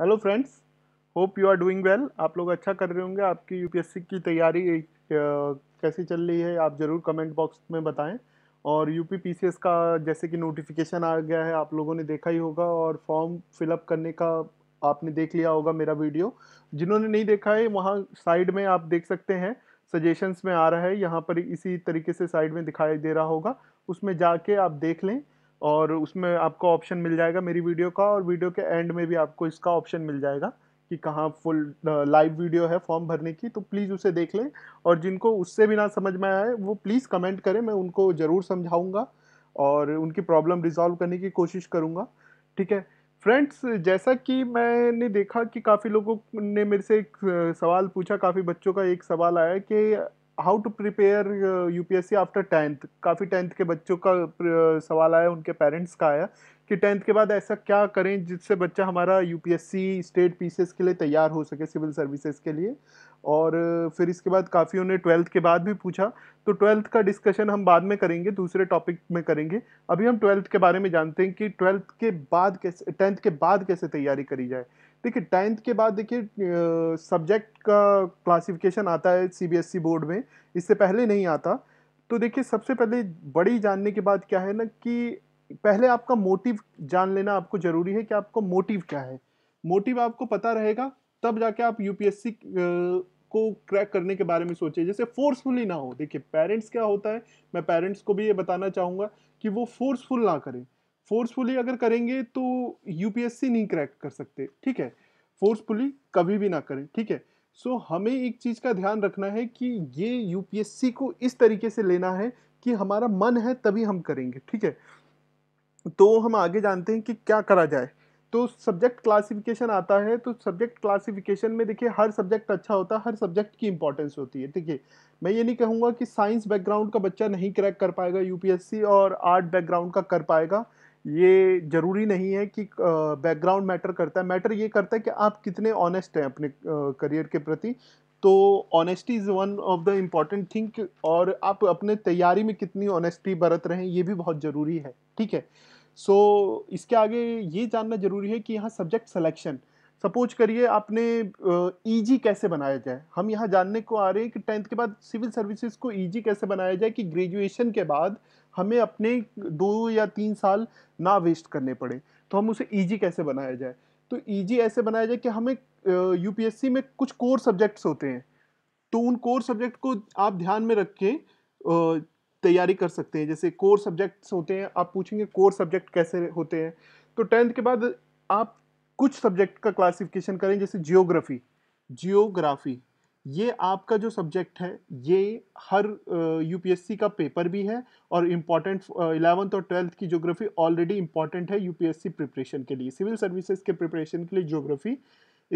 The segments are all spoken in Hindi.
hello friends hope you are doing well आप लोग अच्छा कर रहे होंगे आपकी यूपीएससी की तैयारी कैसी चल रही है आप ज़रूर कमेंट बॉक्स में बताएं और यूपी पीसीएस का जैसे कि नोटिफिकेशन आ गया है आप लोगों ने देखा ही होगा और फॉर्म फिलअप करने का आपने देख लिया होगा मेरा वीडियो जिन्होंने नहीं देखा है वहाँ साइड में आप देख सकते हैं सजेशंस में आ रहा है यहाँ पर इसी तरीके से साइड में दिखाई दे रहा होगा उसमें जाके आप देख लें और उसमें आपको ऑप्शन मिल जाएगा मेरी वीडियो का और वीडियो के एंड में भी आपको इसका ऑप्शन मिल जाएगा कि कहाँ फुल लाइव वीडियो है फॉर्म भरने की तो प्लीज़ उसे देख लें और जिनको उससे भी ना समझ में आए वो प्लीज़ कमेंट करें मैं उनको ज़रूर समझाऊँगा और उनकी प्रॉब्लम रिजॉल्व करने की कोशिश करूँगा ठीक है फ्रेंड्स जैसा कि मैंने देखा कि काफ़ी लोगों ने मेरे से एक सवाल पूछा काफ़ी बच्चों का एक सवाल आया कि how to prepare UPSC after tenth काफ़ी टेंथ के बच्चों का uh, सवाल आया उनके पेरेंट्स का आया कि टेंथ के बाद ऐसा क्या करें जिससे बच्चा हमारा यूपीएससी स्टेट पीसीएस के लिए तैयार हो सके सिविल सर्विसेज के लिए और uh, फिर इसके बाद काफ़ी उन्हें ट्वेल्थ के बाद भी पूछा तो ट्वेल्थ का डिस्कशन हम बाद में करेंगे दूसरे टॉपिक में करेंगे अभी हम ट्वेल्थ के बारे में जानते हैं कि ट्वेल्थ के बाद कैसे टेंथ के बाद कैसे तैयारी करी जाए देखिए टेंथ के बाद देखिए सब्जेक्ट का क्लासिफिकेशन आता है सीबीएसई बोर्ड e में इससे पहले नहीं आता तो देखिए सबसे पहले बड़ी जानने के बाद क्या है ना कि पहले आपका मोटिव जान लेना आपको ज़रूरी है कि आपका मोटिव क्या है मोटिव आपको पता रहेगा तब जाके आप यूपीएससी को क्रैक करने के बारे में सोचे जैसे फोर्सफुली ना हो देखिए पेरेंट्स क्या होता है मैं पेरेंट्स को भी ये बताना चाहूँगा कि वो फोर्सफुल ना करें फोर्सफुली अगर करेंगे तो यूपीएससी नहीं क्रैक कर सकते ठीक है फोर्सफुली कभी भी ना करें ठीक है सो so, हमें एक चीज़ का ध्यान रखना है कि ये यूपीएससी को इस तरीके से लेना है कि हमारा मन है तभी हम करेंगे ठीक है तो हम आगे जानते हैं कि क्या करा जाए तो सब्जेक्ट क्लासिफिकेशन आता है तो सब्जेक्ट क्लासिफिकेशन में देखिए हर सब्जेक्ट अच्छा होता है हर सब्जेक्ट की इंपॉर्टेंस होती है ठीक है मैं ये नहीं कहूँगा कि साइंस बैकग्राउंड का बच्चा नहीं क्रैक कर पाएगा यूपीएससी और आर्ट बैकग्राउंड का कर पाएगा ये ज़रूरी नहीं है कि बैकग्राउंड मैटर करता है मैटर ये करता है कि आप कितने ऑनेस्ट हैं अपने करियर के प्रति तो honesty is one of the important thing और आप अपने तैयारी में कितनी ऑनेस्टी बरत रहे हैं ये भी बहुत ज़रूरी है ठीक है सो so, इसके आगे ये जानना ज़रूरी है कि यहाँ सब्जेक्ट सेलेक्शन सपोज करिए आपने ईजी e कैसे बनाया जाए हम यहाँ जानने को आ रहे हैं कि टेंथ के बाद सिविल सर्विसेज को ईजी e कैसे बनाया जाए कि ग्रेजुएशन के बाद हमें अपने दो या तीन साल ना वेस्ट करने पड़े तो हम उसे ईजी e कैसे बनाया जाए तो ईजी ऐसे बनाया जाए कि हमें यूपीएससी में कुछ कोर सब्जेक्ट्स होते हैं तो उन कोर सब्जेक्ट को आप ध्यान में रख के तैयारी कर सकते हैं जैसे कोर सब्जेक्ट्स होते हैं आप पूछेंगे कोर सब्जेक्ट कैसे होते हैं तो टेंथ के बाद आप कुछ सब्जेक्ट का क्लासिफिकेशन करें जैसे जियोग्राफी जियोग्राफी ये आपका जो सब्जेक्ट है ये हर यूपीएससी का पेपर भी है और इम्पॉर्टेंट इलेवंथ और ट्वेल्थ की ज्योग्राफी ऑलरेडी इम्पॉर्टेंट है यूपीएससी प्रिपरेशन के लिए सिविल सर्विसेज के प्रिपरेशन के लिए ज्योग्राफी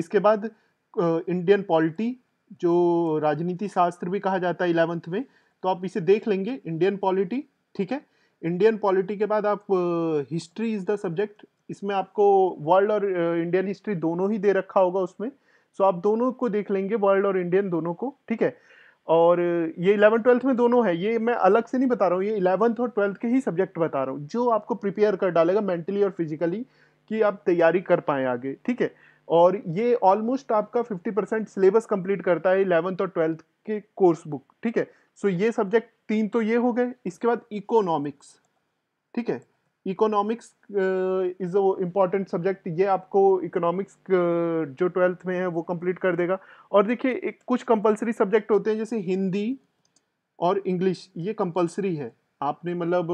इसके बाद इंडियन पॉलिटी जो राजनीति शास्त्र भी कहा जाता है इलेवंथ में तो आप इसे देख लेंगे इंडियन पॉलिटी ठीक है इंडियन पॉलिटी के बाद आप हिस्ट्री इज़ द सब्जेक्ट इसमें आपको वर्ल्ड और इंडियन uh, हिस्ट्री दोनों ही दे रखा होगा उसमें सो आप दोनों को देख लेंगे वर्ल्ड और इंडियन दोनों को ठीक है और uh, ये इलेवन ट्वेल्थ में दोनों है ये मैं अलग से नहीं बता रहा हूँ ये इलेवंथ और ट्वेल्थ के ही सब्जेक्ट बता रहा हूँ जो आपको प्रिपेयर कर डालेगा मेंटली और फिजिकली कि आप तैयारी कर पाएँ आगे ठीक है और ये ऑलमोस्ट आपका 50 परसेंट सिलेबस कंप्लीट करता है इलेवंथ और ट्वेल्थ के कोर्स बुक ठीक है सो so ये सब्जेक्ट तीन तो ये हो गए इसके बाद इकोनॉमिक्स ठीक है economics is a important subject ये आपको इकोनॉमिक्स uh, जो ट्वेल्थ में है वो कंप्लीट कर देगा और देखिए एक कुछ कंपलसरी सब्जेक्ट होते हैं जैसे हिंदी और इंग्लिश ये कंपलसरी है आपने मतलब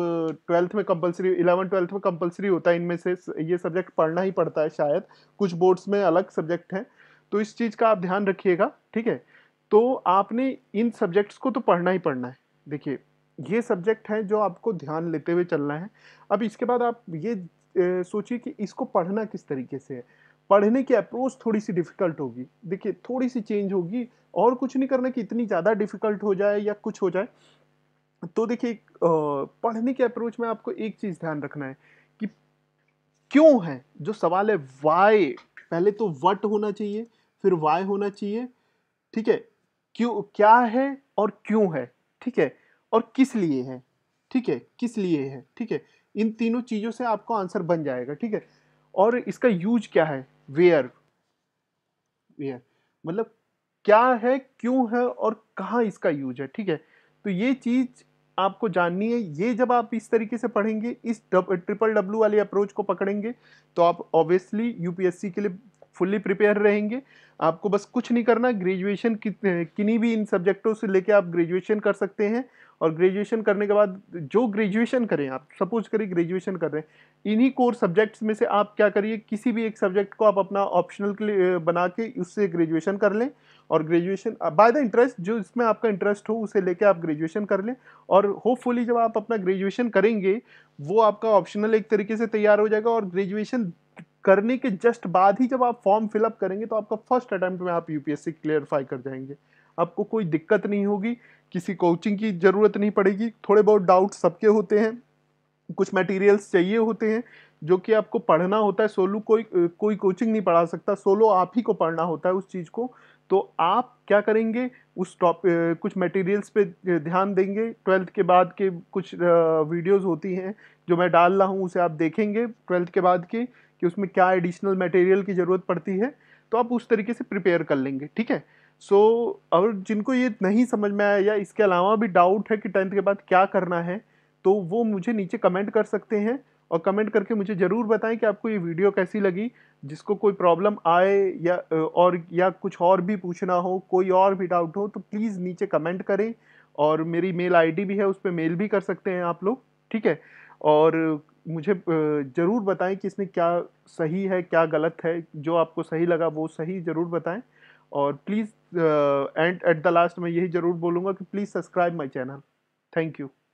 ट्वेल्थ uh, में कंपलसरी इलेवन ट्वेल्थ में कंपलसरी होता है इनमें से ये सब्जेक्ट पढ़ना ही पड़ता है शायद कुछ बोर्ड्स में अलग सब्जेक्ट हैं तो इस चीज़ का आप ध्यान रखिएगा ठीक है तो आपने इन सब्जेक्ट्स को तो पढ़ना ही पढ़ना है देखिए ये सब्जेक्ट है जो आपको ध्यान लेते हुए चलना है अब इसके बाद आप ये सोचिए कि इसको पढ़ना किस तरीके से है पढ़ने की अप्रोच थोड़ी सी डिफ़िकल्ट होगी देखिए थोड़ी सी चेंज होगी और कुछ नहीं करना कि इतनी ज़्यादा डिफ़िकल्ट हो जाए या कुछ हो जाए तो देखिए पढ़ने के अप्रोच में आपको एक चीज़ ध्यान रखना है कि क्यों है जो सवाल है वाई पहले तो वट होना चाहिए फिर वाई होना चाहिए ठीक है क्यों क्या है और क्यों है ठीक है और किस लिए है ठीक है किस लिए है ठीक है इन तीनों चीज़ों से आपको आंसर बन जाएगा ठीक है और इसका यूज क्या है वेयर वेयर मतलब क्या है क्यों है और कहाँ इसका यूज है ठीक है तो ये चीज़ आपको जाननी है ये जब आप इस तरीके से पढ़ेंगे इस ट्रिपल डब्ल्यू वाले अप्रोच को पकड़ेंगे तो आप ऑब्वियसली यूपीएससी के लिए फुल्ली प्रिपेयर रहेंगे आपको बस कुछ नहीं करना ग्रेजुएशन किन्हीं भी इन सब्जेक्टों से लेके आप ग्रेजुएशन कर सकते हैं और ग्रेजुएशन करने के बाद जो ग्रेजुएशन करें आप सपोज करिए ग्रेजुएशन कर रहे हैं इन्हीं कोर सब्जेक्ट्स में से आप क्या करिए किसी भी एक सब्जेक्ट को आप अपना ऑप्शनल के लिए बना के उससे ग्रेजुएशन कर लें और ग्रेजुएशन बाय द इंटरेस्ट जो इसमें आपका इंटरेस्ट हो उसे लेके आप ग्रेजुएशन कर लें और होपफुली जब आप अपना ग्रेजुएशन करेंगे वो आपका ऑप्शनल एक तरीके से तैयार हो जाएगा और ग्रेजुएशन करने के जस्ट बाद ही जब आप फॉर्म फिलअप करेंगे तो आपका फर्स्ट अटैम्प्ट में आप यूपीएससी क्लियरफाई कर जाएंगे आपको कोई दिक्कत नहीं होगी किसी कोचिंग की ज़रूरत नहीं पड़ेगी थोड़े बहुत डाउट सबके होते हैं कुछ मटेरियल्स चाहिए होते हैं जो कि आपको पढ़ना होता है सोलो कोई कोई कोचिंग नहीं पढ़ा सकता सोलो आप ही को पढ़ना होता है उस चीज़ को तो आप क्या करेंगे उस टॉप कुछ मटेरियल्स पे ध्यान देंगे ट्वेल्थ के बाद के कुछ वीडियोस होती हैं जो मैं डाल रहा हूँ उसे आप देखेंगे ट्वेल्थ के बाद के कि उसमें क्या एडिशनल मटेरियल की ज़रूरत पड़ती है तो आप उस तरीके से प्रिपेयर कर लेंगे ठीक है सो so, और जिनको ये नहीं समझ में आया या इसके अलावा भी डाउट है कि टेंथ के बाद क्या करना है तो वो मुझे नीचे कमेंट कर सकते हैं और कमेंट करके मुझे ज़रूर बताएं कि आपको ये वीडियो कैसी लगी जिसको कोई प्रॉब्लम आए या और या कुछ और भी पूछना हो कोई और भी डाउट हो तो प्लीज़ नीचे कमेंट करें और मेरी मेल आईडी भी है उस पर मेल भी कर सकते हैं आप लोग ठीक है और मुझे ज़रूर बताएं कि इसमें क्या सही है क्या गलत है जो आपको सही लगा वो सही ज़रूर बताएं और please and at the last मैं यही ज़रूर बोलूँगा कि please subscribe my channel thank you